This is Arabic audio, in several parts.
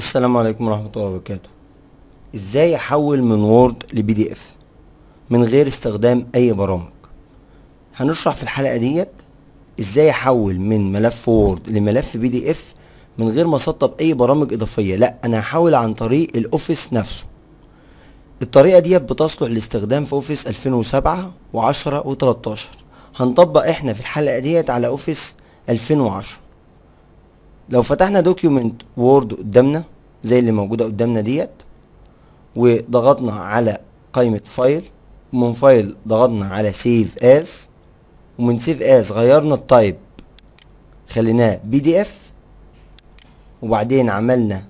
السلام عليكم ورحمة الله وبركاته ازاي احول من وورد لبي دي اف من غير استخدام اي برامج هنشرح في الحلقة ديت ازاي احول من ملف وورد لملف بي دي اف من غير ما اسطب اي برامج اضافية لا انا هحول عن طريق الاوفيس نفسه الطريقة ديت بتصلح لاستخدام في اوفيس 2007 و10 و13 هنطبق احنا في الحلقة ديت على اوفيس 2010 لو فتحنا دوكيومنت وورد قدامنا زي اللي موجوده قدامنا ديت وضغطنا على قائمه فايل ومن فايل ضغطنا على سيف اس ومن سيف اس غيرنا التايب خليناه بي دي اف وبعدين عملنا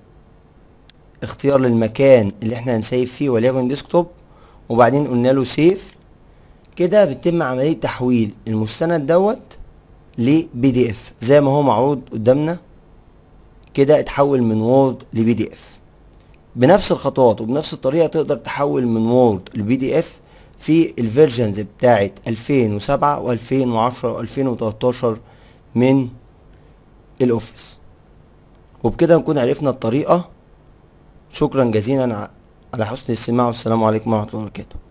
اختيار للمكان اللي احنا هنسيف فيه وليكن ديسكتوب وبعدين قلنا له سيف كده بتتم عمليه تحويل المستند دوت لبي دي اف زي ما هو معروض قدامنا كده اتحول من وورد لبي دي اف بنفس الخطوات وبنفس الطريقه تقدر تحول من وورد لبي دي اف في الفيرجنز بتاعه 2007 و2010 و2013 من الاوفيس وبكده نكون عرفنا الطريقه شكرا جزيلا على حسن الاستماع والسلام عليكم ورحمه الله وبركاته